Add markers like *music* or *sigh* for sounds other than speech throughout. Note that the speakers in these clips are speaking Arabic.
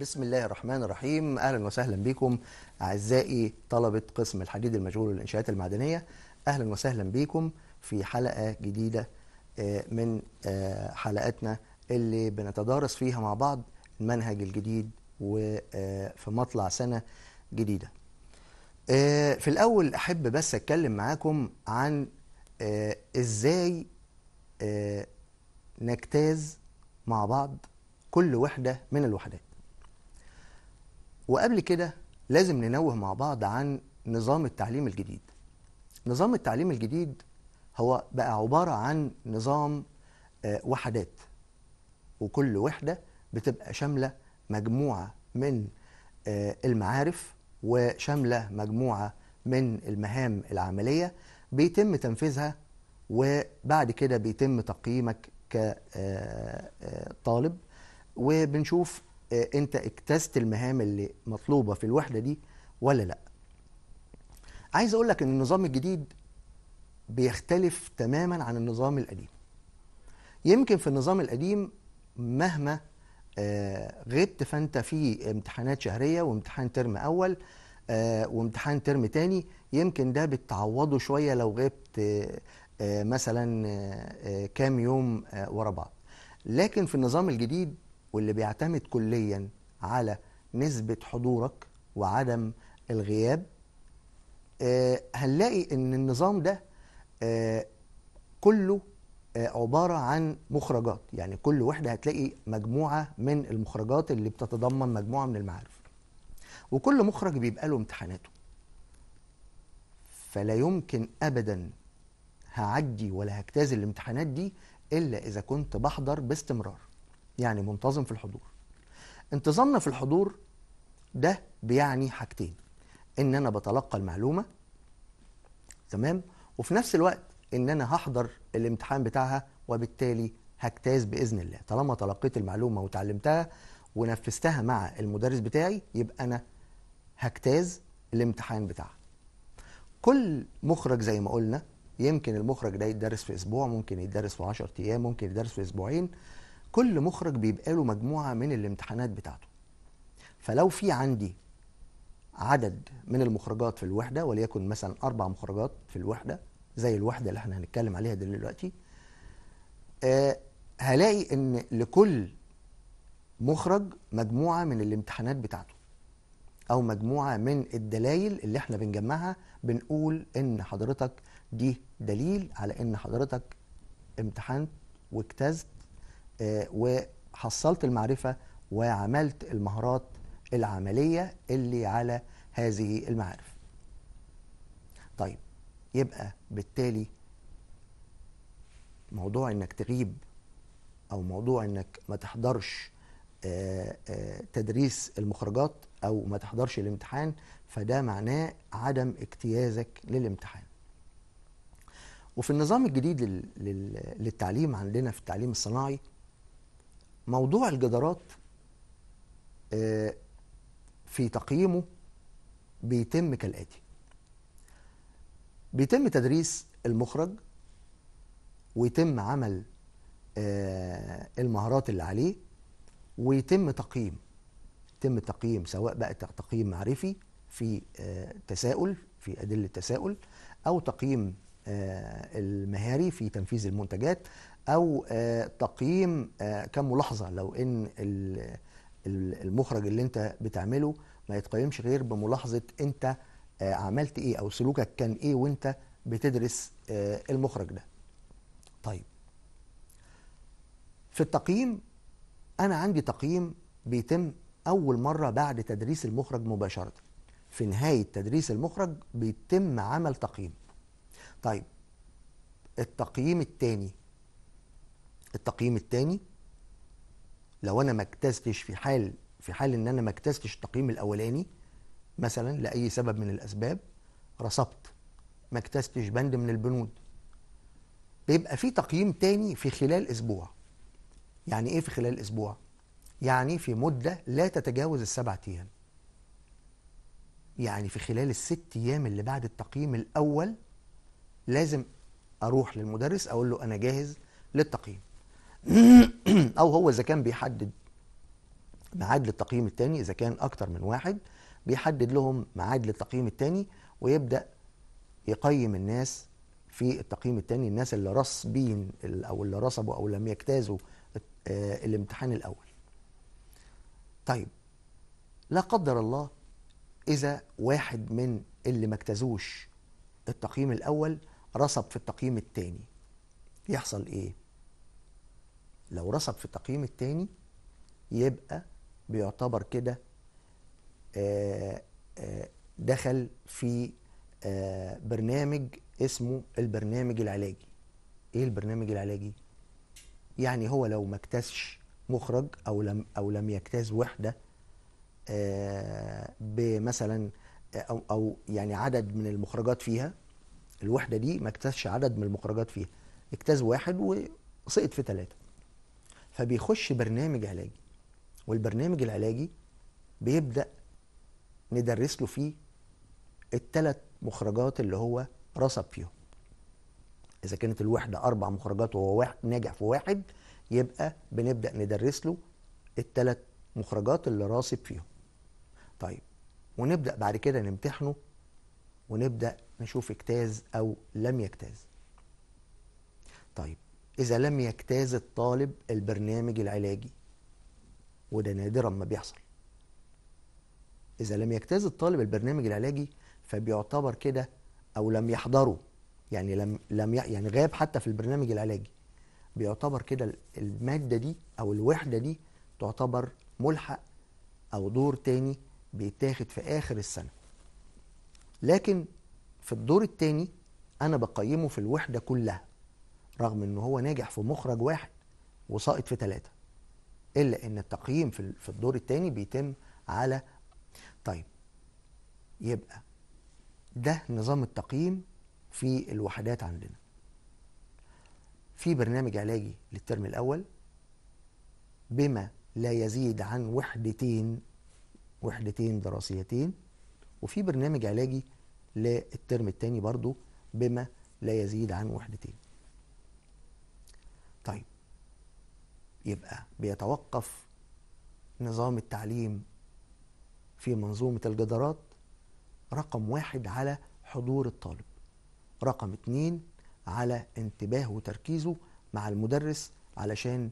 بسم الله الرحمن الرحيم اهلا وسهلا بكم اعزائي طلبه قسم الحديد المشغول والانشاءات المعدنيه اهلا وسهلا بكم في حلقه جديده آه، من آه، حلقاتنا اللي بنتدارس فيها مع بعض المنهج الجديد وفي آه، مطلع سنه جديده في الاول احب بس اتكلم معاكم عن ازاي نجتاز مع بعض كل وحده من الوحدات وقبل كده لازم ننوه مع بعض عن نظام التعليم الجديد نظام التعليم الجديد هو بقى عبارة عن نظام آه، وحدات وكل وحدة بتبقى شاملة مجموعة من آه، المعارف وشاملة مجموعة من المهام العملية بيتم تنفيذها وبعد كده بيتم تقييمك كطالب آه، وبنشوف آه، انت اجتزت المهام اللي مطلوبه في الوحده دي ولا لا عايز اقول لك ان النظام الجديد بيختلف تماما عن النظام القديم يمكن في النظام القديم مهما آه، غبت فانت في امتحانات شهريه وامتحان ترم اول آه، وامتحان ترم تاني يمكن ده بتعوضه شويه لو غبت مثلا كام يوم ورا بعض لكن في النظام الجديد واللي بيعتمد كليا على نسبة حضورك وعدم الغياب آه، هنلاقي ان النظام ده آه، كله آه، عبارة عن مخرجات يعني كل وحدة هتلاقي مجموعة من المخرجات اللي بتتضمن مجموعة من المعارف وكل مخرج بيبقى له امتحاناته فلا يمكن أبدا هعدي ولا هجتاز الامتحانات دي إلا إذا كنت بحضر باستمرار يعني منتظم في الحضور انتظامنا في الحضور ده بيعني حاجتين ان انا بتلقى المعلومه تمام وفي نفس الوقت ان انا هحضر الامتحان بتاعها وبالتالي هجتاز باذن الله طالما تلقيت المعلومه وتعلمتها ونفذتها مع المدرس بتاعي يبقى انا هجتاز الامتحان بتاعها كل مخرج زي ما قلنا يمكن المخرج ده يتدرس في اسبوع ممكن يتدرس في 10 ايام ممكن يتدرس في اسبوعين كل مخرج بيبقى له مجموعه من الامتحانات بتاعته فلو في عندي عدد من المخرجات في الوحده وليكن مثلا اربع مخرجات في الوحده زي الوحده اللي احنا هنتكلم عليها دلوقتي أه هلاقي ان لكل مخرج مجموعه من الامتحانات بتاعته او مجموعه من الدلائل اللي احنا بنجمعها بنقول ان حضرتك دي دليل على ان حضرتك امتحنت واجتزت آه، وحصلت المعرفة وعملت المهارات العملية اللي على هذه المعارف طيب يبقى بالتالي موضوع انك تغيب او موضوع انك ما تحضرش آه، آه، تدريس المخرجات او ما تحضرش الامتحان فده معناه عدم اجتيازك للامتحان وفي النظام الجديد للتعليم عندنا في التعليم الصناعي موضوع الجدارات آه، في تقييمه بيتم كالآتي بيتم تدريس المخرج ويتم عمل آه، المهارات اللي عليه ويتم تقييم يتم تقييم سواء بقى تقييم معرفي في آه، تساؤل في أدلة تساؤل أو تقييم آه، المهاري في تنفيذ المنتجات او آه، تقييم آه، كم ملاحظه لو ان المخرج اللي انت بتعمله ما يتقيمش غير بملاحظه انت عملت ايه او سلوكك كان ايه وانت بتدرس المخرج ده طيب في التقييم انا عندي تقييم بيتم اول مره بعد تدريس المخرج مباشره في نهايه تدريس المخرج بيتم عمل تقييم طيب التقييم الثاني التقييم الثاني لو انا ما اكتسبتش في حال في حال ان انا ما اكتسبتش التقييم الاولاني مثلا لاي سبب من الاسباب رصبت ما اكتسبتش بند من البنود بيبقى في تقييم تاني في خلال اسبوع يعني ايه في خلال اسبوع يعني في مده لا تتجاوز السبع ايام يعني في خلال الست ايام اللي بعد التقييم الاول لازم اروح للمدرس اقول له انا جاهز للتقييم *clears throat* او هو اذا كان بيحدد ميعاد للتقييم الثاني اذا كان اكتر من واحد بيحدد لهم ميعاد للتقييم الثاني ويبدا يقيم الناس في التقييم الثاني الناس اللي رصبين او اللي رصبوا او لم يجتازوا آه، الامتحان الاول طيب لا قدر الله اذا واحد من اللي ما اجتازوش التقييم الاول رصب في التقييم الثاني يحصل ايه لو رصب في التقييم الثاني يبقى بيعتبر كده آه، آه، دخل في آه، برنامج اسمه البرنامج العلاجي ايه البرنامج العلاجي يعني هو لو ما اكتسش مخرج او لم او لم يجتاز وحده بمثلا او او يعني عدد من المخرجات فيها الوحده دي ما اجتازش عدد من المخرجات فيها اكتاز واحد وسقط في ثلاثه فبيخش برنامج علاجي والبرنامج العلاجي بيبدا ندرس له فيه الثلاث مخرجات اللي هو رسب فيهم اذا كانت الوحده اربع مخرجات وهو واحد ناجح في واحد يبقى بنبدا ندرس له الثلاث مخرجات اللي راسب فيهم طيب ونبدا بعد كده نمتحنه ونبدا نشوف اجتاز أو لم يجتاز طيب إذا لم يجتاز الطالب البرنامج العلاجي وده نادرا ما بيحصل إذا لم يجتاز الطالب البرنامج العلاجي فبيعتبر كده أو لم يحضره يعني لم لم يعني غاب حتى في البرنامج العلاجي بيعتبر كده المادة دي أو الوحدة دي تعتبر ملحق أو دور تاني بيتاخد في آخر السنة لكن في الدور الثاني انا بقيمه في الوحده كلها رغم ان هو ناجح في مخرج واحد وساقط في ثلاثه الا ان التقييم في في الدور الثاني بيتم على طيب يبقى ده نظام التقييم في الوحدات عندنا في برنامج علاجي للترم الاول بما لا يزيد عن وحدتين وحدتين دراسيتين وفي برنامج علاجي للترم الثاني برضو بما لا يزيد عن وحدتين طيب يبقى بيتوقف نظام التعليم في منظومة الجدارات رقم واحد على حضور الطالب رقم اتنين على انتباهه وتركيزه مع المدرس علشان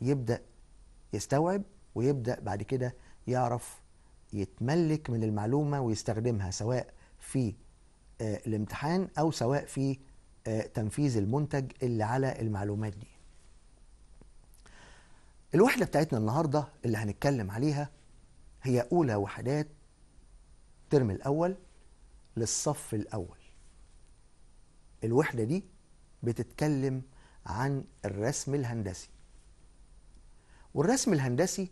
يبدأ يستوعب ويبدأ بعد كده يعرف يتملك من المعلومة ويستخدمها سواء في آه، الامتحان او سواء في آه، تنفيذ المنتج اللي على المعلومات دي الوحدة بتاعتنا النهاردة اللي هنتكلم عليها هي أولى وحدات الترم الأول للصف الأول الوحدة دي بتتكلم عن الرسم الهندسي والرسم الهندسي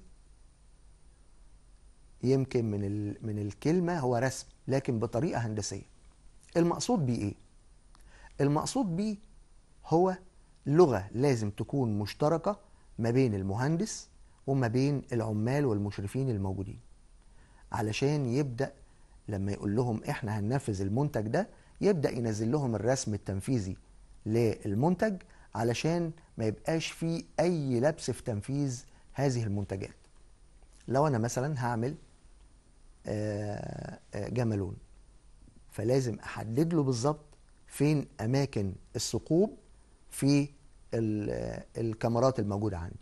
يمكن من من الكلمة هو رسم لكن بطريقه هندسيه المقصود بيه ايه المقصود بيه هو لغه لازم تكون مشتركه ما بين المهندس وما بين العمال والمشرفين الموجودين علشان يبدا لما يقول لهم احنا هننفذ المنتج ده يبدا ينزل لهم الرسم التنفيذي للمنتج علشان ما يبقاش فيه اي لبس في تنفيذ هذه المنتجات لو انا مثلا هعمل آه، آه، جملون فلازم احدد له بالظبط فين اماكن الثقوب في آه، الكاميرات الموجوده عندي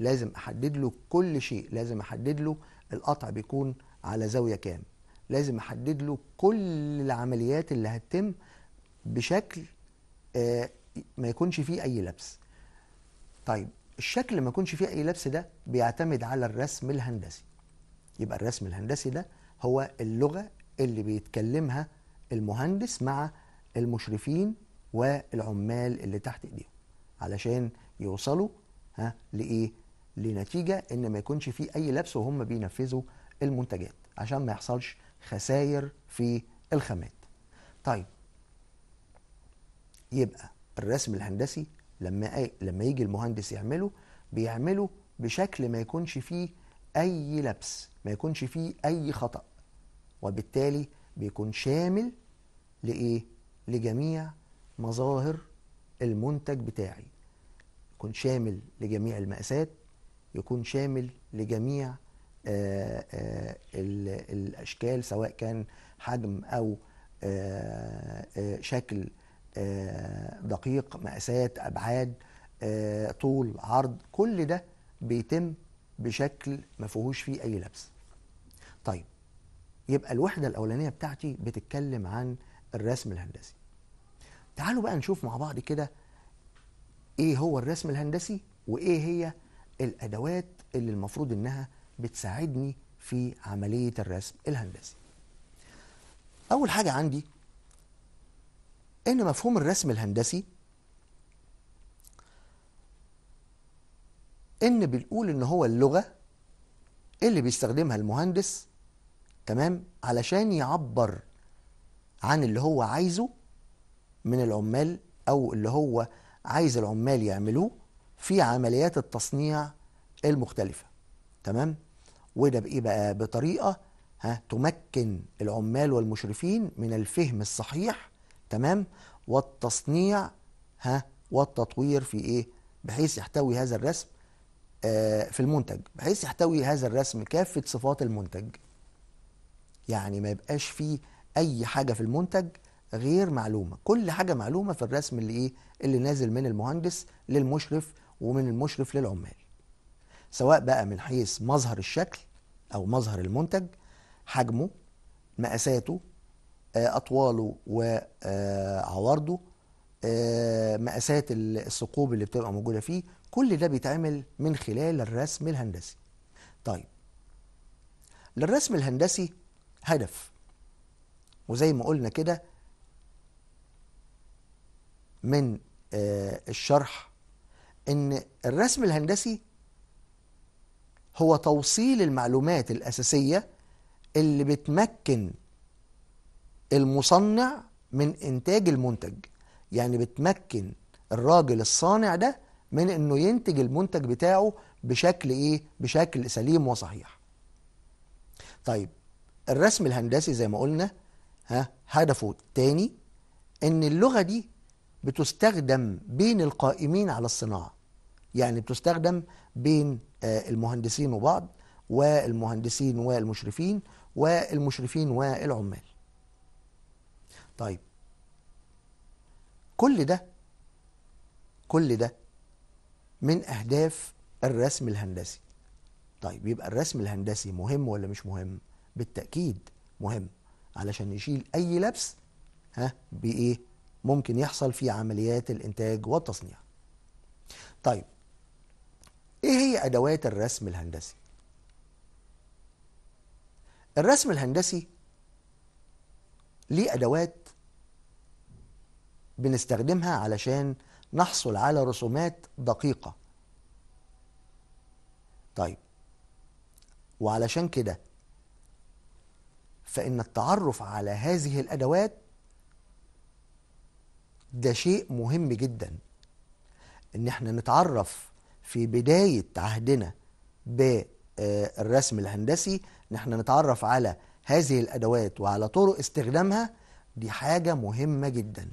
لازم احدد له كل شيء لازم احدد له القطع بيكون على زاويه كام لازم احدد له كل العمليات اللي هتتم بشكل ما يكونش فيه اي لبس طيب الشكل ما يكونش فيه اي لبس ده بيعتمد على الرسم الهندسي يبقى الرسم الهندسي ده هو اللغة اللي بيتكلمها المهندس مع المشرفين والعمال اللي تحت ايديهم علشان يوصلوا ها لايه لنتيجه ان ما يكونش فيه اي لبس وهم بينفذوا المنتجات عشان ما يحصلش خساير في الخامات طيب يبقى الرسم الهندسي لما لما يجي المهندس يعمله بيعمله بشكل ما يكونش فيه اي لبس ما يكونش فيه أي خطأ وبالتالي بيكون شامل لإيه؟ لجميع مظاهر المنتج بتاعي يكون شامل لجميع المقاسات يكون شامل لجميع آآ آه، آآ آه، الأشكال سواء كان حجم أو آآ آه، شكل دقيق مقاسات أبعاد طول عرض كل ده بيتم بشكل ما فيهوش فيه أي لبس طيب يبقى الوحدة الأولانية بتاعتي بتتكلم عن الرسم الهندسي تعالوا بقى نشوف مع بعض كده ايه هو الرسم الهندسي وايه هي الأدوات اللي المفروض انها بتساعدني في عملية الرسم الهندسي أول حاجة عندي إن مفهوم الرسم الهندسي إن بنقول إن هو اللغة اللي بيستخدمها المهندس تمام علشان يعبر عن اللي هو عايزه من العمال او اللي هو عايز العمال يعملوه في عمليات التصنيع المختلفه تمام وده بايه بقى بطريقه ها تمكن العمال والمشرفين من الفهم الصحيح تمام والتصنيع ها والتطوير في ايه بحيث يحتوي هذا الرسم آه في المنتج بحيث يحتوي هذا الرسم كافه صفات المنتج يعني ما يبقاش فيه اي حاجه في المنتج غير معلومه كل حاجه معلومه في الرسم اللي ايه اللي نازل من المهندس للمشرف ومن المشرف للعمال سواء بقى من حيث مظهر الشكل او مظهر المنتج حجمه مقاساته آه، اطواله وعوارضه آه، آه، مقاسات الثقوب اللي بتبقى موجوده فيه كل ده بيتعمل من خلال الرسم الهندسي طيب للرسم الهندسي هدف وزي ما قلنا كده من آه، الشرح ان الرسم الهندسي هو توصيل المعلومات الاساسيه اللي بتمكن المصنع من انتاج المنتج يعني بتمكن الراجل الصانع ده من انه ينتج المنتج بتاعه بشكل ايه بشكل سليم وصحيح طيب الرسم الهندسي زي ما قلنا ها هدفه الثاني ان اللغه دي بتستخدم بين القائمين على الصناعه يعني بتستخدم بين آه، المهندسين وبعض والمهندسين والمشرفين والمشرفين والعمال طيب كل ده كل ده من اهداف الرسم الهندسي طيب يبقى الرسم الهندسي مهم ولا مش مهم بالتأكيد مهم علشان نشيل أي لبس ها بإيه ممكن يحصل في عمليات الإنتاج والتصنيع طيب إيه هي أدوات الرسم الهندسي الرسم الهندسي ليه أدوات بنستخدمها علشان نحصل على رسومات دقيقة طيب وعلشان كده فإن التعرف على هذه الأدوات ده شيء مهم جدا إن احنا نتعرف في بداية عهدنا بالرسم آه، الهندسي إن احنا نتعرف على هذه الأدوات وعلى طرق استخدامها دي حاجة مهمة جدا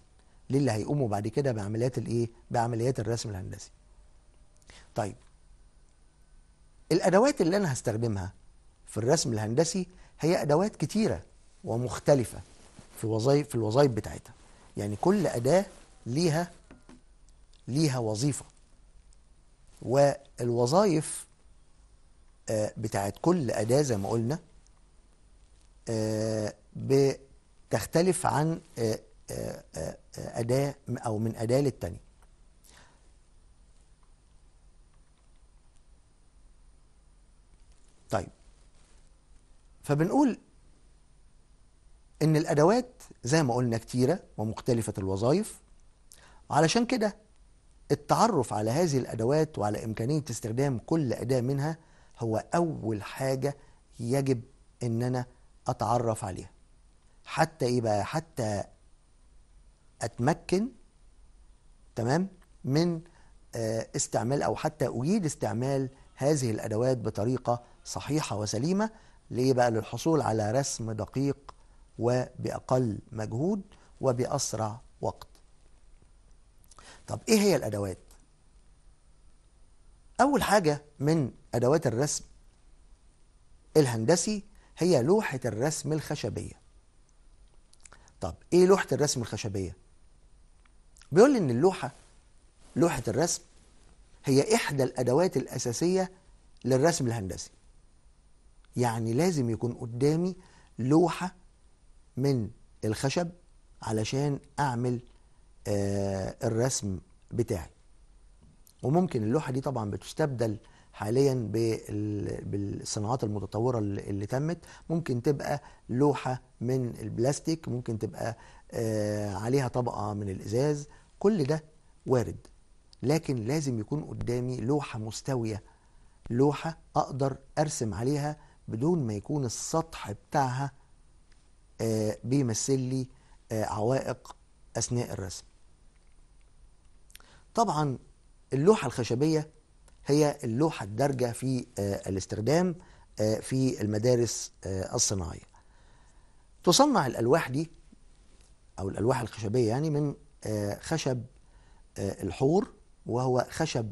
للي هيقوموا بعد كده بعمليات الايه؟ بعمليات الرسم الهندسي. طيب الأدوات اللي أنا هستخدمها في الرسم الهندسي هي أدوات كتيرة ومختلفة في وظائف في الوظائف بتاعتها يعني كل أداة ليها ليها وظيفة والوظائف آه، بتاعت كل أداة زي ما قلنا آه، بتختلف عن آه، أداة أو من أداة للتانية فبنقول ان الادوات زي ما قلنا كتيره ومختلفه الوظائف علشان كده التعرف على هذه الادوات وعلى امكانيه استخدام كل اداه منها هو اول حاجه يجب ان انا اتعرف عليها حتى ايه بقى حتى اتمكن تمام من آه، استعمال او حتى اجيد استعمال هذه الادوات بطريقه صحيحه وسليمه ليه بقى للحصول على رسم دقيق وبأقل مجهود وبأسرع وقت طب ايه هي الأدوات أول حاجة من أدوات الرسم الهندسي هي لوحة الرسم الخشبية طب ايه لوحة الرسم الخشبية بيقول ان اللوحة لوحة الرسم هي إحدى الأدوات الأساسية للرسم الهندسي يعني لازم يكون قدامي لوحة من الخشب علشان اعمل آه الرسم بتاعي وممكن اللوحة دي طبعا بتستبدل حاليا بالصناعات المتطورة اللي تمت ممكن تبقى لوحة من البلاستيك ممكن تبقى آه عليها طبقة من الإزاز كل ده وارد لكن لازم يكون قدامي لوحة مستوية لوحة أقدر أرسم عليها بدون ما يكون السطح بتاعها آه، بيمثل لي آه، عوائق أثناء الرسم طبعا اللوحة الخشبية هي اللوحة الدارجة في آه، الاستخدام في المدارس الصناعية تصنع الألواح دي أو الألواح الخشبية يعني من خشب الحور وهو خشب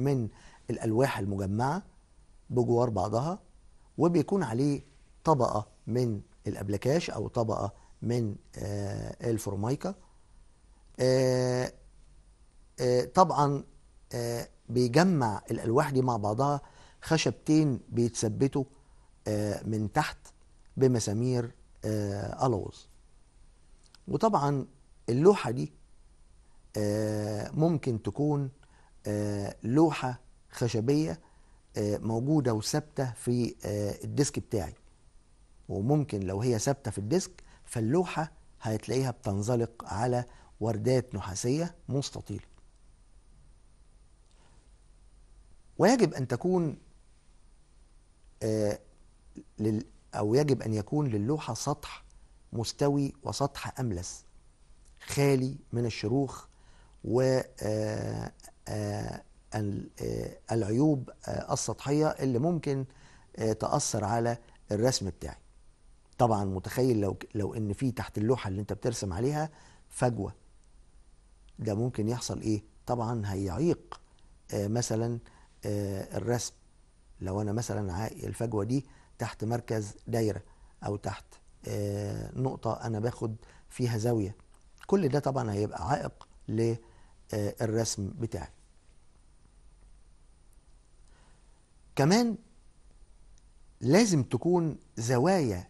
من الألواح المجمعة بجوار بعضها وبيكون عليه طبقة من الأبلكاش أو طبقة من آه، الفورمايكا آه، آه، طبعا بيجمع الألواح دي مع بعضها خشبتين بيتثبتوا من تحت بمسامير ألوز وطبعا اللوحة دي ممكن تكون لوحة خشبية آه، موجودة وثابتة في آه، الديسك بتاعي وممكن لو هي ثابتة في الديسك فاللوحة هتلاقيها بتنزلق على وردات نحاسية مستطيلة ويجب أن تكون آه، أو يجب أن يكون للوحة سطح مستوي وسطح أملس خالي من الشروخ و آه، العيوب آه، السطحية اللي ممكن آه، تأثر على الرسم بتاعي طبعا متخيل لو لو ان في تحت اللوحه اللي انت بترسم عليها فجوه ده ممكن يحصل ايه طبعا هيعيق آه مثلا آه الرسم لو انا مثلا الفجوه دي تحت مركز دايره او تحت آه نقطه انا باخد فيها زاويه كل ده طبعا هيبقى عائق للرسم بتاعي كمان لازم تكون زوايا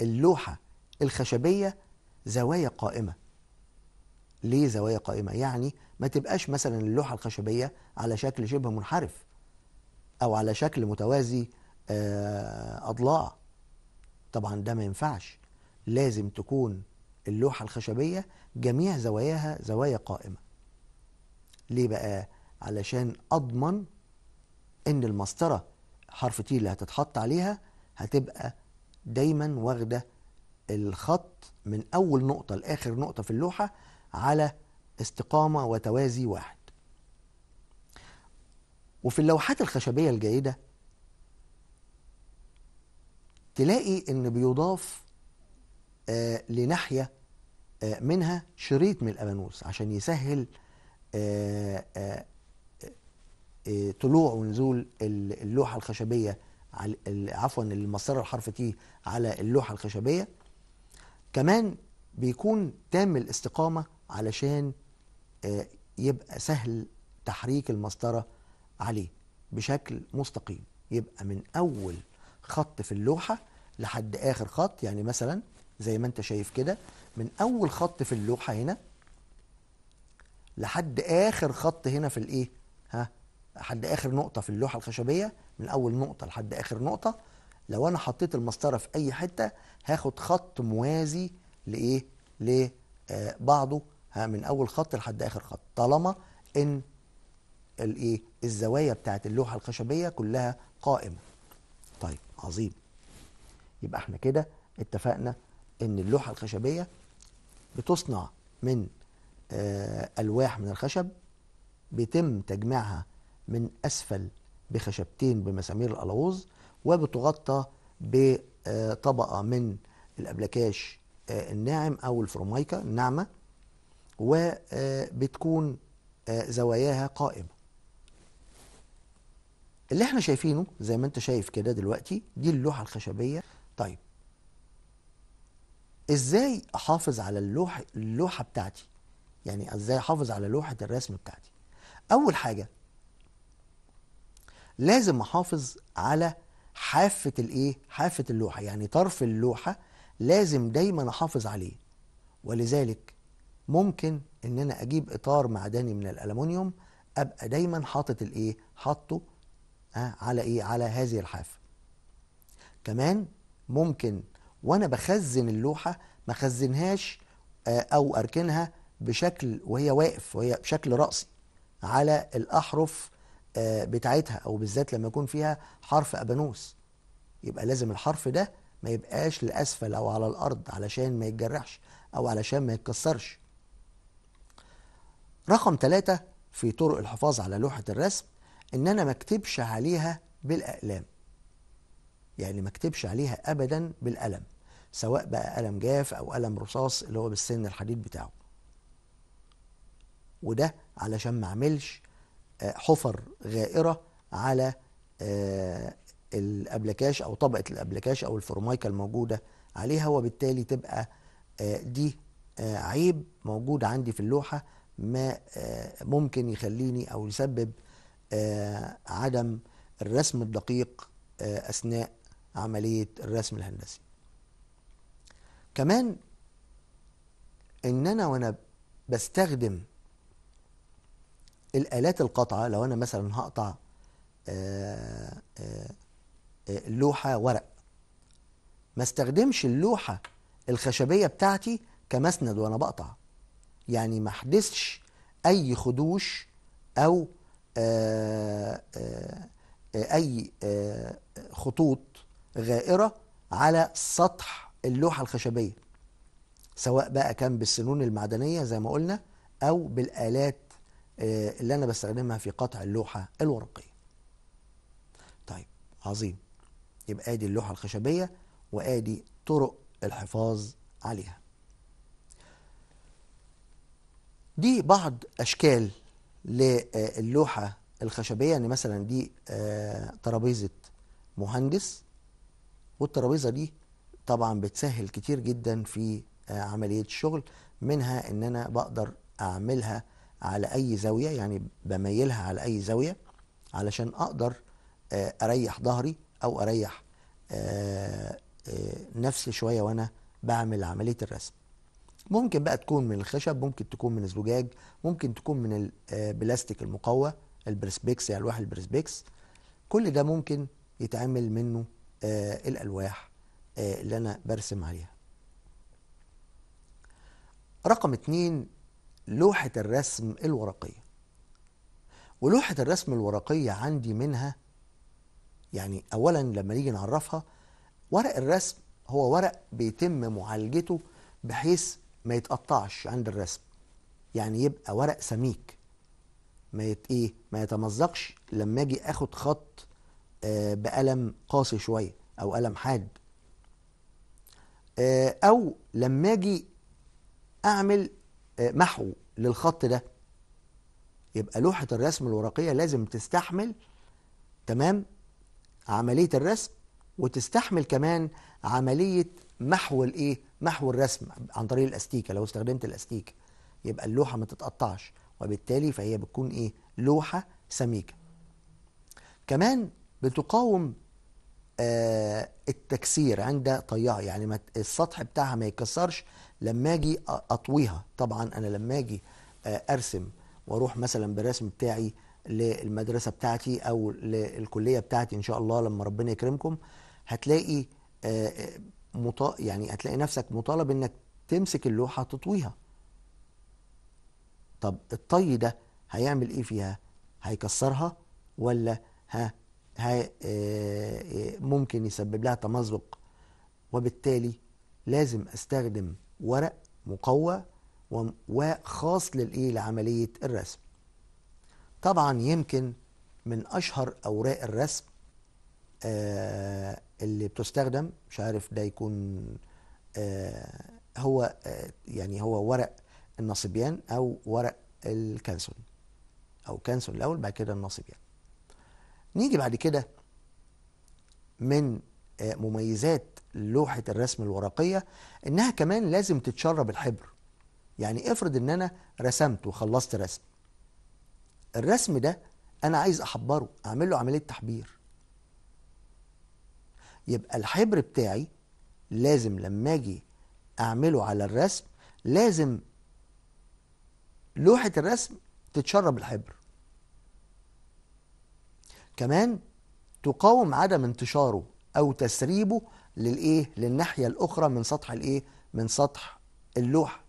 اللوحة الخشبية زوايا قائمة ليه زوايا قائمة؟ يعني ما تبقاش مثلا اللوحة الخشبية على شكل شبه منحرف أو على شكل متوازي آه، أضلاع طبعا ده ما ينفعش لازم تكون اللوحة الخشبية جميع زواياها زوايا قائمة ليه بقى؟ علشان أضمن ان المسطره حرف تي اللي هتتحط عليها هتبقى دايما واخده الخط من اول نقطه لاخر نقطه في اللوحه على استقامه وتوازي واحد وفي اللوحات الخشبيه الجيده تلاقي ان بيضاف آه لناحيه آه منها شريط من الابانوس عشان يسهل آه آه آه، طلوع ونزول اللوحه الخشبيه عفوا المسار الحرف تي على اللوحه الخشبيه كمان بيكون تام الاستقامه علشان آه، يبقى سهل تحريك المسطره عليه بشكل مستقيم يبقى من اول خط في اللوحه لحد اخر خط يعني مثلا زي ما انت شايف كده من اول خط في اللوحه هنا لحد اخر خط هنا في الايه لحد اخر نقطه في اللوحه الخشبيه من اول نقطه لحد اخر نقطه لو انا حطيت المسطره في اي حته هاخد خط موازي لايه لبعضه آه من اول خط لحد اخر خط طالما ان الايه الزوايا بتاعه اللوحه الخشبيه كلها قائمه طيب عظيم يبقى احنا كده اتفقنا ان اللوحه الخشبيه بتصنع من آه، الواح من الخشب بيتم تجميعها من أسفل بخشبتين بمسامير الألوز وبتغطى بطبقة آه، من الأبلكاش آه، الناعم أو الفرمايكا الناعمة وبتكون آه، زواياها قائمة اللي احنا شايفينه زي ما انت شايف كده دلوقتي دي اللوحة الخشبية طيب ازاي احافظ على اللوح اللوحة بتاعتي يعني ازاي احافظ على لوحة الرسم بتاعتي اول حاجة لازم احافظ على حافه الايه حافه اللوحه يعني طرف اللوحه لازم دايما احافظ عليه ولذلك ممكن ان انا اجيب اطار معدني من الالومنيوم ابقى دايما حاطط الايه حاطه آه على ايه على هذه الحافه كمان ممكن وانا بخزن اللوحه ما خزنهاش آه او اركنها بشكل وهي واقف وهي بشكل راسي على الاحرف آه، بتاعتها او بالذات لما يكون فيها حرف ابانوس يبقى لازم الحرف ده ما يبقاش لاسفل او على الارض علشان ما يتجرحش او علشان ما يتكسرش رقم ثلاثة في طرق الحفاظ على لوحة الرسم ان انا ما اكتبش عليها بالاقلام يعني ما اكتبش عليها ابدا بالقلم سواء بقى قلم جاف او قلم رصاص اللي هو بالسن الحديد بتاعه وده علشان ما اعملش حفر غائرة على آه، الابلكاش او طبقة الابلكاش او الفورمايكا الموجودة عليها وبالتالي تبقى آه، دي آه، عيب موجود عندي في اللوحة ما ممكن يخليني او يسبب عدم الرسم الدقيق اثناء عملية الرسم الهندسي كمان ان انا وانا بستخدم الآلات القاطعة لو أنا مثلا هقطع آآ آه، آآ آه، آه، لوحة ورق ما استخدمش اللوحة الخشبية بتاعتي كمسند وأنا بقطع يعني ما حدثش أي خدوش أو آآ أي خطوط غائرة على سطح اللوحة الخشبية سواء بقى كان بالسنون المعدنية زي ما قلنا أو بالآلات آه، اللي أنا بستخدمها في قطع اللوحة الورقية طيب عظيم يبقى ادي اللوحة الخشبية وادي طرق الحفاظ عليها دي بعض اشكال للوحة الخشبية يعني مثلا دي آه، ترابيزة مهندس والترابيزة دي طبعا بتسهل كتير جدا في آه، عملية الشغل منها ان انا بقدر اعملها على اي زاويه يعني بميلها على اي زاويه علشان اقدر آه، اريح ظهري او اريح آه، آه، نفسي شويه وانا بعمل عمليه الرسم ممكن بقى تكون من الخشب ممكن تكون من الزجاج ممكن تكون من البلاستيك المقوى البرسبكس يعني الواح البرسبكس كل ده ممكن يتعمل منه الالواح اللي انا برسم عليها رقم اتنين لوحة الرسم الورقية ولوحة الرسم الورقية عندي منها يعني أولا لما نيجي نعرفها ورق الرسم هو ورق بيتم معالجته بحيث ما يتقطعش عند الرسم يعني يبقى ورق سميك ما يت ايه ما يتمزقش لما اجي اخد خط آه، بقلم قاسي شويه او قلم حاد آه، او لما اجي اعمل آه، محو للخط ده يبقى لوحة الرسم الورقية لازم تستحمل تمام عملية الرسم وتستحمل كمان عملية محو الايه محو الرسم عن طريق الاستيكة لو استخدمت الاستيكة يبقى اللوحة ما تتقطعش وبالتالي فهي بتكون ايه لوحة سميكة كمان بتقاوم آه التكسير عند طيها يعني السطح بتاعها ما يتكسرش لما اجي اطويها طبعا انا لما اجي آه، ارسم واروح مثلا بالرسم بتاعي للمدرسه بتاعتي او للكليه بتاعتي ان شاء الله لما ربنا يكرمكم هتلاقي آه، آه، يعني هتلاقي نفسك مطالب انك تمسك اللوحه تطويها طب الطي ده هيعمل ايه فيها هيكسرها ولا ها ها ممكن يسبب لها تمزق وبالتالي لازم استخدم ورق مقوى وخاص للايه لعمليه الرسم طبعا يمكن من اشهر اوراق الرسم آه اللي بتستخدم مش عارف ده يكون آه هو آه يعني هو ورق النصبيان او ورق الكانسون او كانسون الاول بعد كده النصبيان نيجي بعد كده من آه، مميزات لوحة الرسم الورقية إنها كمان لازم تتشرب الحبر يعني افرض إن أنا رسمت وخلصت رسم الرسم ده أنا عايز أحبره أعمل له عملية تحبير يبقى الحبر بتاعي لازم لما أجي أعمله على الرسم لازم لوحة الرسم تتشرب الحبر كمان تقاوم عدم انتشاره أو تسريبه للايه للناحيه الاخرى من سطح الايه من سطح اللوحه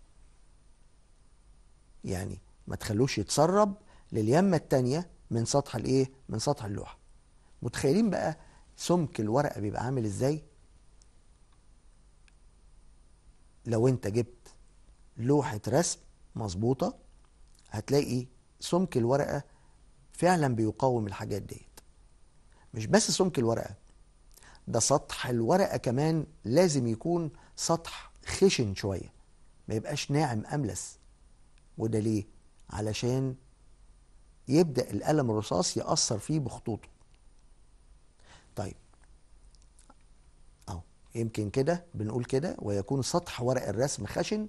يعني ما تخلوش يتسرب لليمه التانية من سطح الايه من سطح اللوحه متخيلين بقى سمك الورقه بيبقى عامل ازاي لو انت جبت لوحه رسم مظبوطه هتلاقي سمك الورقه فعلا بيقاوم الحاجات ديت مش بس سمك الورقه ده سطح الورقه كمان لازم يكون سطح خشن شويه ما يبقاش ناعم املس وده ليه علشان يبدا القلم الرصاص ياثر فيه بخطوطه طيب اهو يمكن كده بنقول كده ويكون سطح ورق الرسم خشن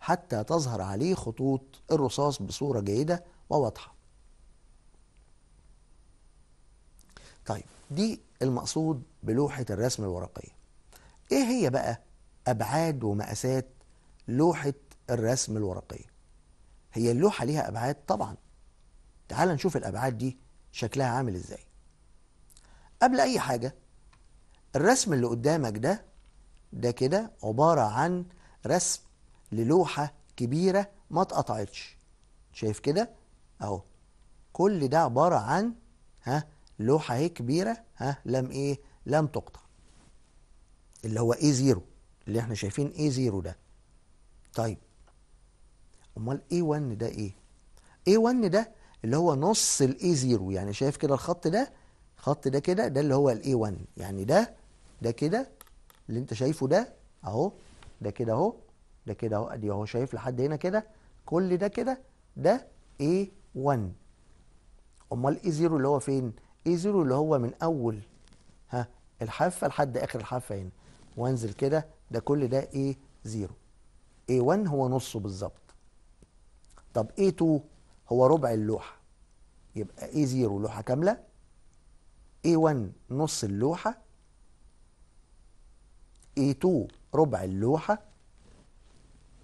حتى تظهر عليه خطوط الرصاص بصوره جيده وواضحه طيب دي المقصود بلوحة الرسم الورقية إيه هي بقى أبعاد ومقاسات لوحة الرسم الورقية هي اللوحة ليها أبعاد طبعا تعال نشوف الأبعاد دي شكلها عامل إزاي قبل أي حاجة الرسم اللي قدامك ده ده كده عبارة عن رسم للوحة كبيرة ما اتقطعتش شايف كده أهو كل ده عبارة عن ها لوحه اهي كبيره ها لم ايه لم تقطع اللي هو A0 اللي احنا شايفين A0 ده طيب امال a 1 ده ايه a 1 ده اللي هو نص ال A0 يعني شايف كده الخط ده الخط ده كده ده اللي هو ال a 1 يعني ده ده كده اللي انت شايفه ده اهو ده كده اهو ده كده اهو ادي اهو شايف لحد هنا كده كل ده كده ده a 1 امال A0 اللي هو فين اي زيرو اللي هو من اول ها الحافه لحد اخر الحافه هنا وانزل كده ده كل ده اي زيرو اي 1 هو نصه بالظبط طب اي 2 هو ربع اللوحه يبقى اي زيرو لوحه كامله اي 1 نص اللوحه اي 2 ربع اللوحه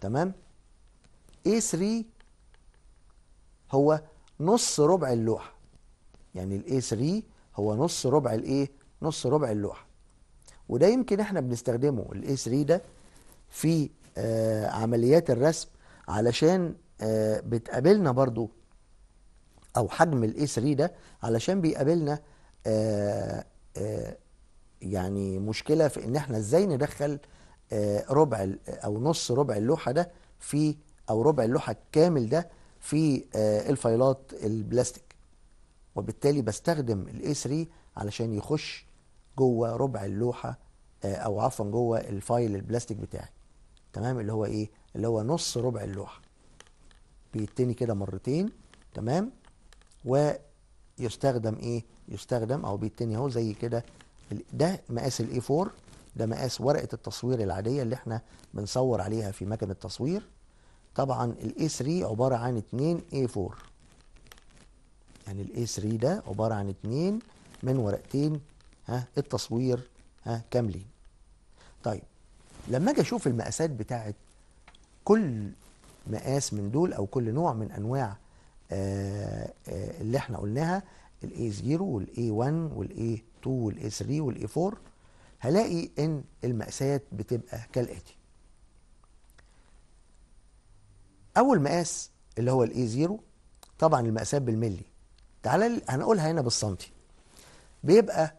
تمام اي 3 هو نص ربع اللوحه يعني الاي 3 هو نص ربع الايه نص ربع اللوحه وده يمكن احنا بنستخدمه الاي 3 ده في آه عمليات الرسم علشان آه بتقابلنا برضو او حجم الاي 3 ده علشان بيقابلنا آه آه يعني مشكله في ان احنا ازاي ندخل آه ربع او نص ربع اللوحه ده في او ربع اللوحه الكامل ده في آه الفايلات البلاستيك وبالتالي بستخدم الاي 3 علشان يخش جوه ربع اللوحه آه، او عفوا جوه الفايل البلاستيك بتاعي تمام اللي هو ايه اللي هو نص ربع اللوحه بيتني كده مرتين تمام ويستخدم ايه يستخدم او بيتني اهو زي كده ده مقاس الاي 4 ده مقاس ورقه التصوير العاديه اللي احنا بنصور عليها في مكنه التصوير طبعا الاي 3 عباره عن 2 اي 4 يعني الاي 3 ده عباره عن اتنين من ورقتين ها التصوير ها كاملين طيب لما اجي اشوف المقاسات بتاعت كل مقاس من دول او كل نوع من انواع آآ آه، آآ آه، اللي احنا قلناها الاي 0 والاي 1 والاي 2 والاي 3 والاي 4 هلاقي ان المقاسات بتبقى كالاتي اول مقاس اللي هو الاي 0 طبعا المقاسات بالملي تعالى هنقولها هنا بالسنتي بيبقى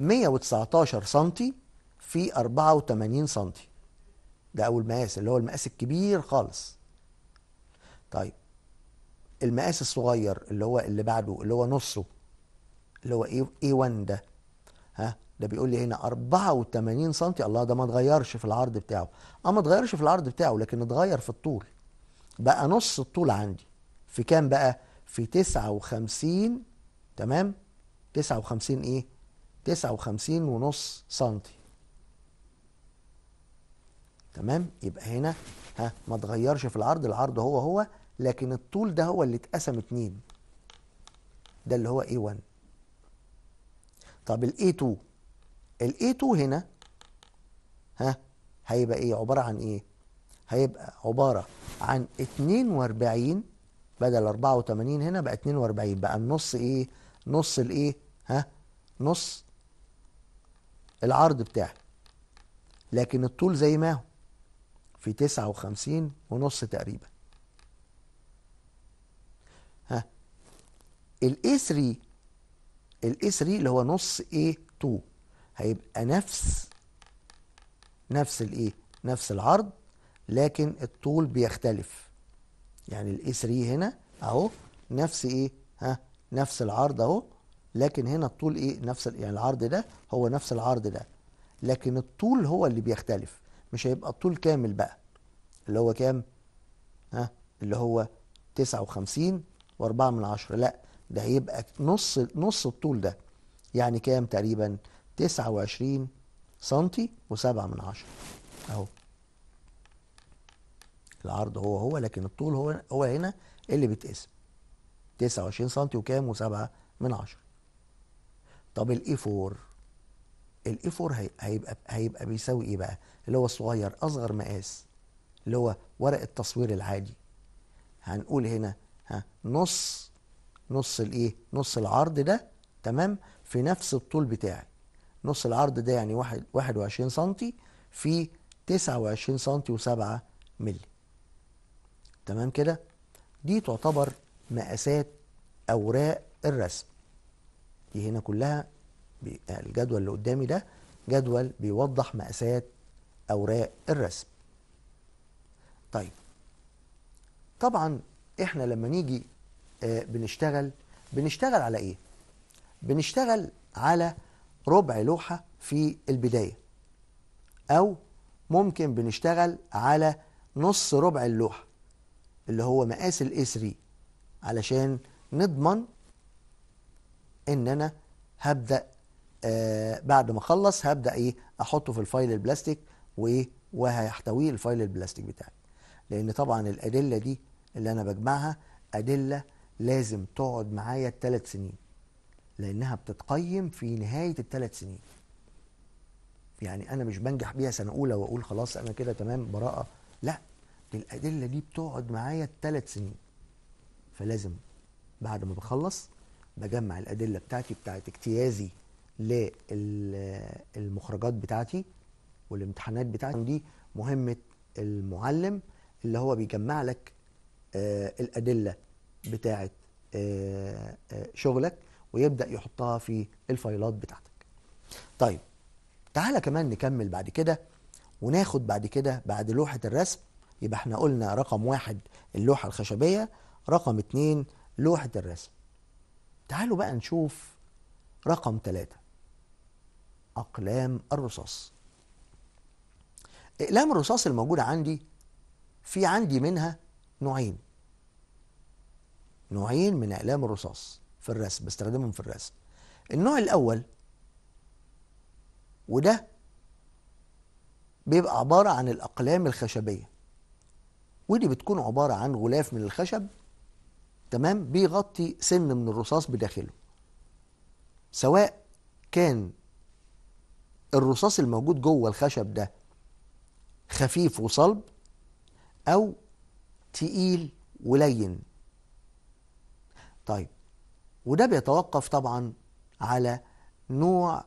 119 سنتي في 84 سنتي ده اول مقاس اللي هو المقاس الكبير خالص طيب المقاس الصغير اللي هو اللي بعده اللي هو نصه اللي هو ايه ايه 1 ده ها ده بيقول لي هنا 84 سم الله ده ما اتغيرش في العرض بتاعه اه ما اتغيرش في العرض بتاعه لكن اتغير في الطول بقى نص الطول عندي في كام بقى في 59 تمام 59 ايه 59 ونص سنتي تمام يبقى هنا ها ما اتغيرش في العرض العرض هو هو لكن الطول ده هو اللي اتقسم اتنين ده اللي هو A1 طب ال A2 ال A2 هنا ها هيبقى ايه عبارة عن ايه هيبقى عبارة عن 42 بدل 84 هنا بقى 42 بقى النص ايه نص الايه ها نص العرض بتاعه لكن الطول زي ما هو في 59 ونص تقريبا ها ال A3 ال A3 اللي هو نص A2 هيبقى نفس نفس الايه نفس العرض لكن الطول بيختلف يعني الاي 3 هنا اهو نفس ايه ها نفس العرض اهو لكن هنا الطول ايه نفس يعني العرض ده هو نفس العرض ده لكن الطول هو اللي بيختلف مش هيبقى الطول كامل بقى اللي هو كام ها اللي هو 59 و4 من عشرة لا ده هيبقى نص نص الطول ده يعني كام تقريبا 29 سنتي و7 من عشرة اهو العرض هو هو لكن الطول هو هو هنا اللي بيتقسم 29 سم وكام و7 من 10 طب الاي 4 الاي 4 هيبقى هيبقى بيساوي ايه بقى اللي هو الصغير اصغر مقاس اللي هو ورق التصوير العادي هنقول هنا ها نص نص الايه نص العرض ده تمام في نفس الطول بتاعي نص العرض ده يعني واحد 21 سم في 29 سم و7 مللي تمام كده دي تعتبر مقاسات أوراق الرسم دي هنا كلها الجدول اللي قدامي ده جدول بيوضح مقاسات أوراق الرسم طيب طبعا احنا لما نيجي آه، بنشتغل بنشتغل على ايه بنشتغل على ربع لوحة في البداية أو ممكن بنشتغل على نص ربع اللوحة اللي هو مقاس الاسري 3 علشان نضمن ان انا هبدا آه بعد ما اخلص هبدا ايه احطه في الفايل البلاستيك وايه وهيحتويه الفايل البلاستيك بتاعي لان طبعا الادله دي اللي انا بجمعها ادله لازم تقعد معايا الثلاث سنين لانها بتتقيم في نهايه الثلاث سنين يعني انا مش بنجح بيها سنه اولى واقول خلاص انا كده تمام براءه لا الادله دي بتقعد معايا ثلاث سنين فلازم بعد ما بخلص بجمع الادله بتاعتي بتاعت اجتيازي للمخرجات بتاعتي والامتحانات بتاعتي دي مهمه المعلم اللي هو بيجمع لك آه الادله بتاعت آه آه شغلك ويبدا يحطها في الفايلات بتاعتك طيب تعالى كمان نكمل بعد كده وناخد بعد كده بعد لوحه الرسم يبقى احنا قلنا رقم واحد اللوحة الخشبية رقم اتنين لوحة الرسم تعالوا بقى نشوف رقم ثلاثة أقلام الرصاص أقلام الرصاص الموجودة عندي في عندي منها نوعين نوعين من أقلام الرصاص في الرسم بستخدمهم في الرسم النوع الأول وده بيبقى عبارة عن الأقلام الخشبية ودي بتكون عبارة عن غلاف من الخشب تمام بيغطي سن من الرصاص بداخله سواء كان الرصاص الموجود جوه الخشب ده خفيف وصلب او تقيل ولين طيب وده بيتوقف طبعا على نوع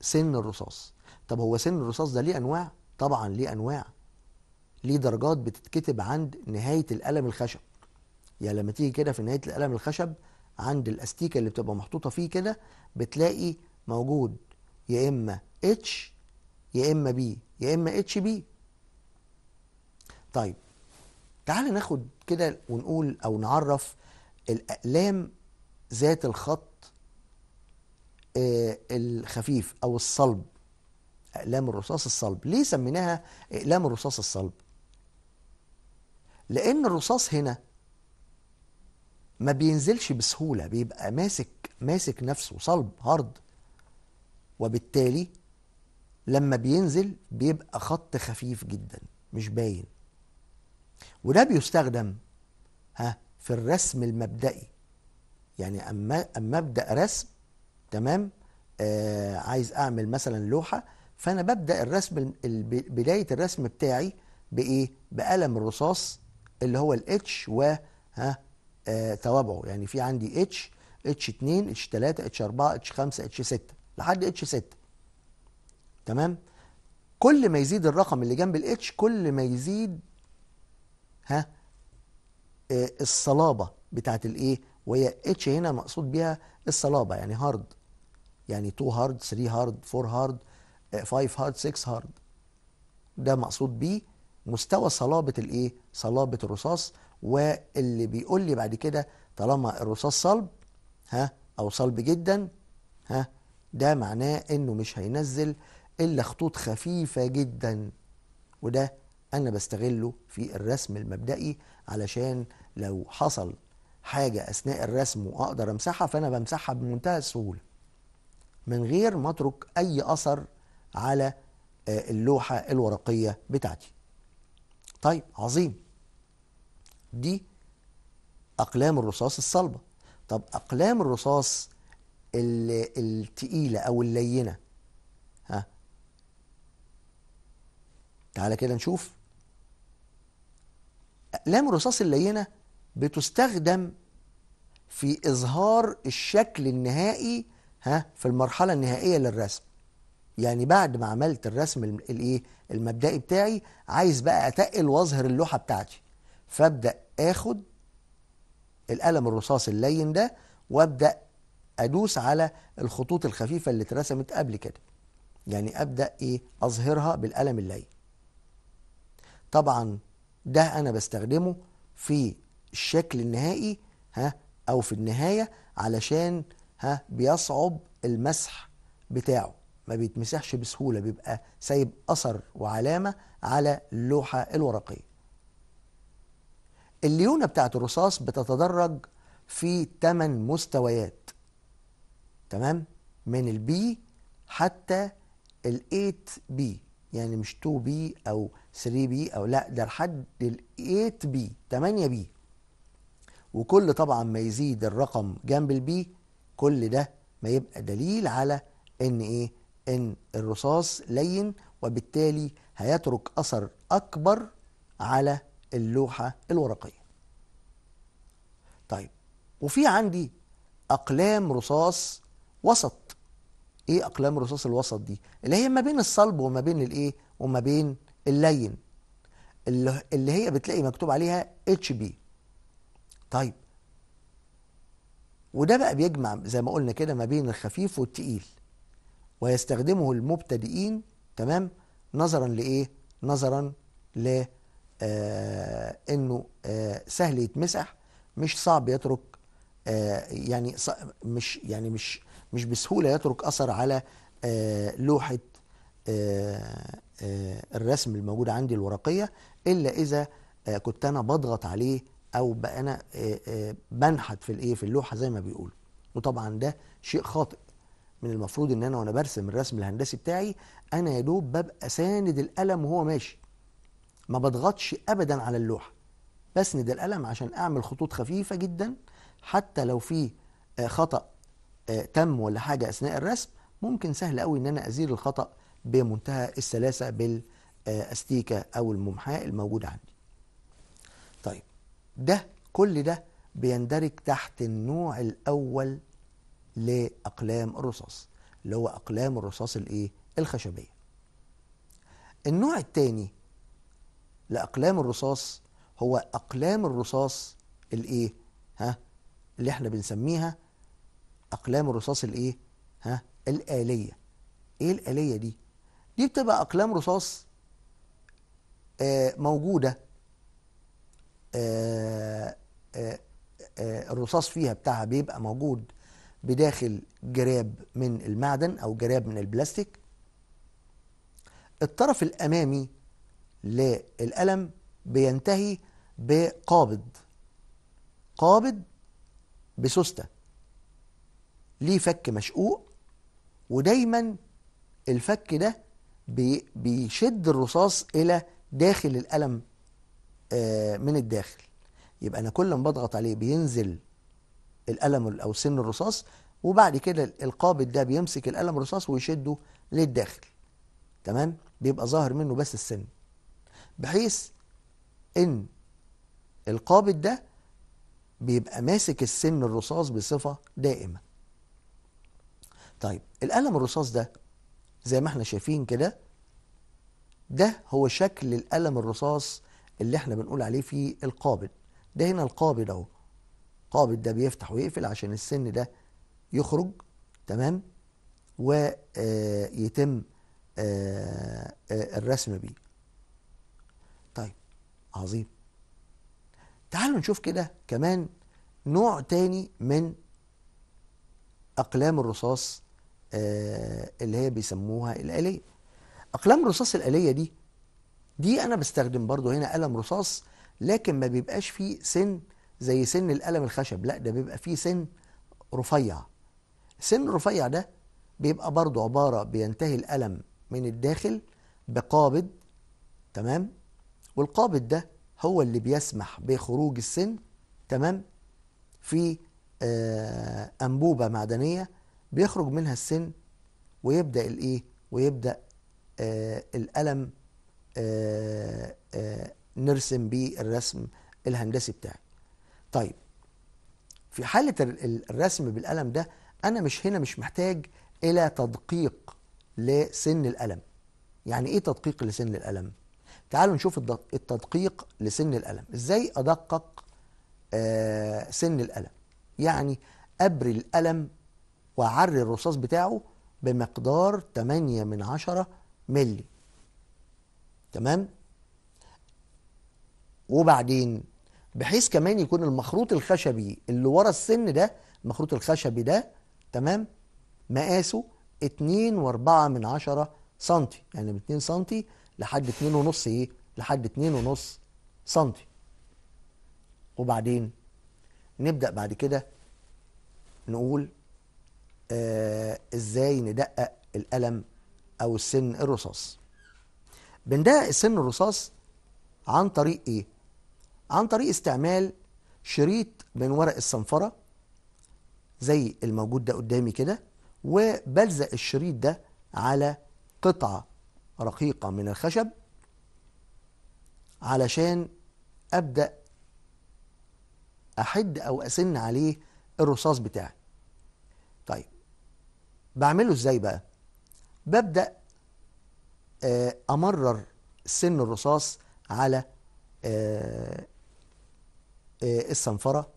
سن الرصاص طب هو سن الرصاص ده ليه انواع طبعا ليه انواع ليه درجات بتتكتب عند نهايه القلم الخشب يعني لما تيجي كده في نهايه القلم الخشب عند الاستيكه اللي بتبقى محطوطه فيه كده بتلاقي موجود يا اما اتش يا اما بي يا اما اتش بي طيب تعال ناخد كده ونقول او نعرف الاقلام ذات الخط آه، الخفيف او الصلب اقلام الرصاص الصلب ليه سميناها اقلام الرصاص الصلب لأن الرصاص هنا ما بينزلش بسهولة بيبقى ماسك ماسك نفسه صلب هارد وبالتالي لما بينزل بيبقى خط خفيف جدا مش باين وده بيستخدم ها في الرسم المبدئي يعني اما اما ابدا رسم تمام آه عايز اعمل مثلا لوحه فانا ببدا الرسم بدايه الرسم بتاعي بايه بقلم الرصاص اللي هو الاتش و ها آه، توابعه يعني في عندي اتش اتش 2 اتش 3 اتش 4 اتش 5 اتش 6 لحد اتش 6 تمام كل ما يزيد الرقم اللي جنب الاتش كل ما يزيد ها آه، الصلابه بتاعت الايه وهي اتش هنا مقصود بيها الصلابه يعني هارد يعني 2 هارد 3 هارد 4 هارد 5 هارد 6 هارد ده مقصود بيه مستوى صلابه الايه صلابه الرصاص واللي بيقول لي بعد كده طالما الرصاص صلب ها او صلب جدا ها ده معناه انه مش هينزل الا خطوط خفيفه جدا وده انا بستغله في الرسم المبدئي علشان لو حصل حاجه اثناء الرسم واقدر امسحها فانا بمسحها بمنتهى السهوله من غير ما اترك اي اثر على آه، اللوحه الورقيه بتاعتي طيب عظيم دي أقلام الرصاص الصلبة طب أقلام الرصاص التقيلة أو اللينة ها تعالى كده نشوف أقلام الرصاص اللينة بتستخدم في إظهار الشكل النهائي ها في المرحلة النهائية للرسم يعني بعد ما عملت الرسم الايه المبدئي بتاعي عايز بقى اتقل واظهر اللوحه بتاعتي فابدا اخد القلم الرصاص اللين ده وابدا ادوس على الخطوط الخفيفه اللي اترسمت قبل كده يعني ابدا ايه اظهرها بالقلم اللين طبعا ده انا بستخدمه في الشكل النهائي ها او في النهايه علشان ها بيصعب المسح بتاعه ما بيتمسحش بسهولة بيبقى سايب أثر وعلامة على اللوحة الورقية الليونة بتاعت الرصاص بتتدرج في 8 مستويات تمام من البي حتى ال 8 بي يعني مش 2 بي او 3 بي او لا ده لحد ال 8 بي 8 بي وكل طبعا ما يزيد الرقم جنب البي كل ده ما يبقى دليل على ان ايه ان الرصاص لين وبالتالي هيترك اثر اكبر على اللوحه الورقيه طيب وفي عندي اقلام رصاص وسط ايه اقلام رصاص الوسط دي اللي هي ما بين الصلب وما بين الايه وما بين اللين اللي هي بتلاقي مكتوب عليها اتش بي طيب وده بقى بيجمع زي ما قلنا كده ما بين الخفيف والتقيل ويستخدمه المبتدئين تمام نظرا لإيه؟ نظرا ل آه إنه آه سهل يتمسح مش صعب يترك آه يعني مش يعني مش مش بسهولة يترك أثر على آه لوحة آه آه الرسم الموجود عندي الورقية إلا إذا آه كنت أنا بضغط عليه أو بقى أنا آه آه بنحت في الإيه في اللوحة زي ما بيقولوا وطبعا ده شيء خاطئ من المفروض ان انا وانا برسم الرسم الهندسي بتاعي انا يا دوب ببقى ساند القلم وهو ماشي ما بضغطش ابدا على اللوحه بسند القلم عشان اعمل خطوط خفيفه جدا حتى لو في آه، خطا آه، تم ولا حاجه اثناء الرسم ممكن سهل قوي ان انا ازيل الخطا بمنتهى السلاسه بالاستيكه آه، او الممحاء الموجود عندي طيب ده كل ده بيندرج تحت النوع الاول لأقلام الرصاص اللي هو أقلام الرصاص الإيه؟ الخشبية النوع الثاني لأقلام الرصاص هو أقلام الرصاص الإيه؟ ها؟ اللي احنا بنسميها أقلام الرصاص الإيه؟ ها؟ الآلية إيه الآلية دي؟ دي بتبقى أقلام رصاص آه موجودة آه آه, آه، الرصاص فيها بتاعها بيبقى موجود بداخل جراب من المعدن أو جراب من البلاستيك الطرف الأمامي للقلم بينتهي بقابض قابض بسوستة ليه فك مشقوق ودايما الفك ده بيشد الرصاص إلى داخل القلم آه، من الداخل يبقى أنا كل ما بضغط عليه بينزل القلم أو سن الرصاص وبعد كده القابض ده بيمسك القلم الرصاص ويشده للداخل تمام بيبقى ظاهر منه بس السن بحيث ان القابض ده بيبقى ماسك السن الرصاص بصفة دائمة طيب القلم الرصاص ده زي ما احنا شايفين كده ده هو شكل القلم الرصاص اللي احنا بنقول عليه فيه القابض ده هنا القابض اهو القابض ده بيفتح ويقفل عشان السن ده يخرج تمام ويتم آه، آه، آه، الرسم بيه طيب عظيم تعالوا نشوف كده كمان نوع تاني من أقلام الرصاص اللي هي بيسموها الآلية أقلام الرصاص الآلية دي دي أنا بستخدم برضو هنا قلم رصاص لكن ما بيبقاش فيه سن زي سن القلم الخشب لا ده بيبقى فيه سن رفيع السن الرفيع ده بيبقى برضه عبارة بينتهي القلم من الداخل بقابض تمام والقابض ده هو اللي بيسمح بخروج السن تمام في آه أنبوبة معدنية بيخرج منها السن ويبدأ الإيه ويبدأ آه القلم آه آه نرسم بيه الرسم الهندسي بتاعي طيب في حالة الرسم بالقلم ده أنا مش هنا مش محتاج إلى تدقيق لسن القلم يعني إيه تدقيق لسن القلم؟ تعالوا نشوف التدقيق لسن القلم إزاي أدقق آه سن القلم يعني أبري القلم وأعري الرصاص بتاعه بمقدار 8 من 10 ملي تمام؟ وبعدين بحيث كمان يكون المخروط الخشبي اللي ورا السن ده المخروط الخشبي ده تمام مقاسه 2 و4 من عشرة سنتي يعني من 2 سنتي لحد اتنين ونص ايه لحد اتنين ونص سنتي وبعدين نبدا بعد كده نقول آه ازاي ندقق القلم او السن الرصاص بندقق السن الرصاص عن طريق ايه عن طريق استعمال شريط من ورق الصنفرة زي الموجود ده قدامي كده وبلزق الشريط ده على قطعة رقيقة من الخشب علشان أبدأ أحد أو أسن عليه الرصاص بتاعي طيب بعمله إزاي بقى ببدأ آه، أمرر سن الرصاص على آه، آه، الصنفرة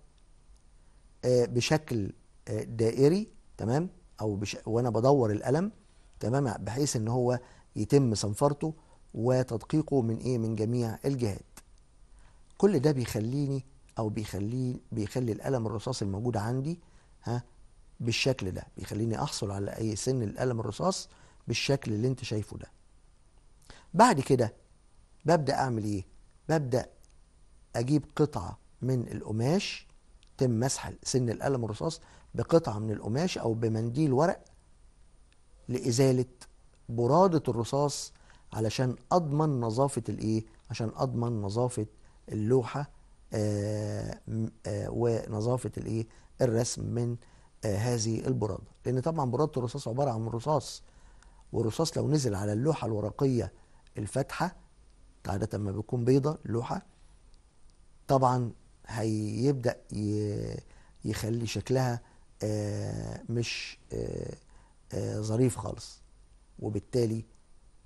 آه، بشكل آه، دائري تمام او بش... وانا بدور القلم تمام بحيث ان هو يتم صنفرته وتدقيقه من ايه من جميع الجهات كل ده بيخليني او بيخلي بيخلي القلم الرصاص الموجود عندي ها بالشكل ده بيخليني احصل على اي سن القلم الرصاص بالشكل اللي انت شايفه ده بعد كده ببدا اعمل ايه ببدا اجيب قطعه من القماش تم مسح سن القلم الرصاص بقطعة من القماش أو بمنديل ورق لإزالة برادة الرصاص علشان أضمن نظافة الإيه؟ عشان أضمن نظافة اللوحة آآ آه، آآ آه، ونظافة الإيه؟ الرسم من آه، هذه البرادة لأن طبعا برادة الرصاص عبارة عن رصاص والرصاص لو نزل على اللوحة الورقية الفاتحة عادة ما بيكون بيضة اللوحة طبعا هيبدأ يخلي شكلها آه، مش آه، آه، ظريف خالص وبالتالي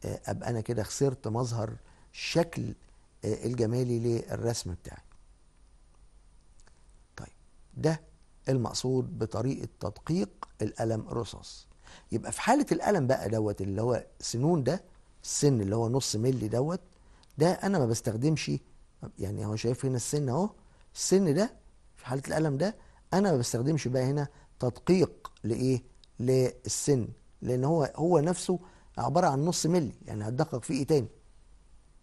أبقى أنا كده خسرت مظهر الشكل الجمالي للرسم بتاعي طيب ده المقصود بطريقة تدقيق القلم الرصاص يبقى في حالة الألم بقى دوت اللي هو سنون ده السن اللي هو نص ملي دوت ده أنا ما بستخدمش يعني هو شايف هنا السن أهو السن ده في حالة الألم ده أنا ما بستخدمش بقى هنا تدقيق لإيه؟ للسن لأن هو هو نفسه عبارة عن نص ملي يعني هتدقق فيه إيه تاني؟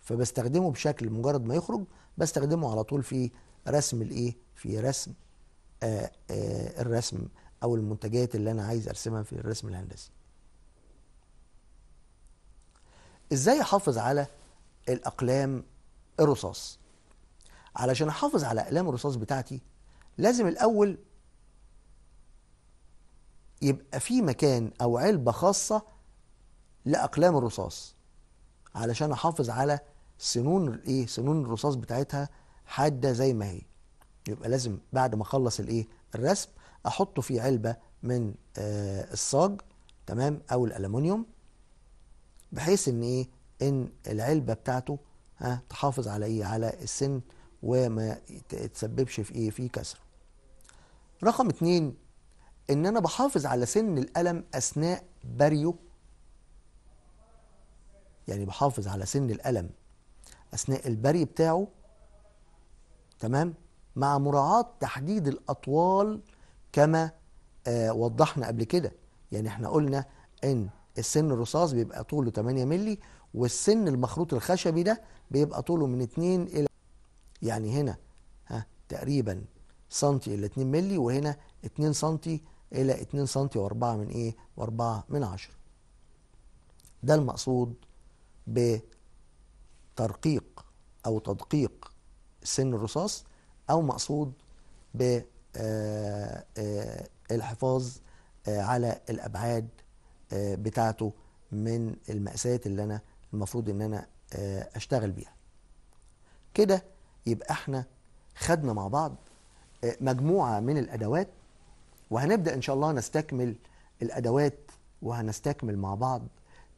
فبستخدمه بشكل مجرد ما يخرج بستخدمه على طول في رسم الإيه؟ في رسم آآ آه، آآ آه، الرسم أو المنتجات اللي أنا عايز أرسمها في الرسم الهندسي. إزاي أحافظ على الأقلام الرصاص؟ علشان احافظ على اقلام الرصاص بتاعتي لازم الاول يبقى في مكان او علبه خاصه لاقلام الرصاص علشان احافظ على سنون ايه سنون الرصاص بتاعتها حاده زي ما هي يبقى لازم بعد ما اخلص الايه الرسم احطه في علبه من آه الصاج تمام او الالومنيوم بحيث ان ايه ان العلبه بتاعته ها تحافظ على ايه على السن وما تسببش في ايه في كسر رقم اتنين ان انا بحافظ على سن الالم اثناء بريو يعني بحافظ على سن الالم اثناء البري بتاعه تمام مع مراعاة تحديد الاطوال كما آه وضحنا قبل كده يعني احنا قلنا ان السن الرصاص بيبقى طوله 8 مللي والسن المخروط الخشبي ده بيبقى طوله من 2 الى يعني هنا ها تقريبا سنتي إلى 2 مللي وهنا 2 سنتي إلى 2 سنتي و4 من إيه و4 من 10 ده المقصود بترقيق أو تدقيق سن الرصاص أو مقصود ب آه، آه، الحفاظ آه، على الأبعاد بتاعته من المأساة اللي أنا المفروض إن أنا أشتغل بيها كده يبقى احنا خدنا مع بعض آه، مجموعة من الأدوات وهنبدأ إن شاء الله نستكمل الأدوات وهنستكمل مع بعض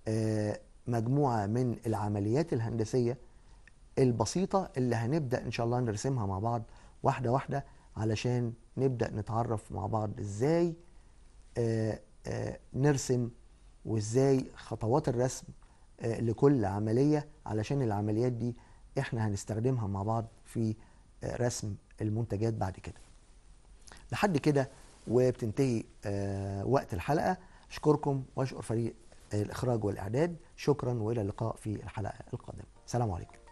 آه، مجموعة من العمليات الهندسية البسيطة اللي هنبدأ إن شاء الله نرسمها مع بعض واحدة واحدة علشان نبدأ نتعرف مع بعض إزاي آه، نرسم وإزاي خطوات الرسم لكل عملية علشان العمليات دي احنا هنستخدمها مع بعض في آه، رسم المنتجات بعد كده لحد كده وبتنتهي آه، وقت الحلقه اشكركم واشكر فريق آه، الاخراج والاعداد شكرا والى اللقاء في الحلقه القادمه سلام عليكم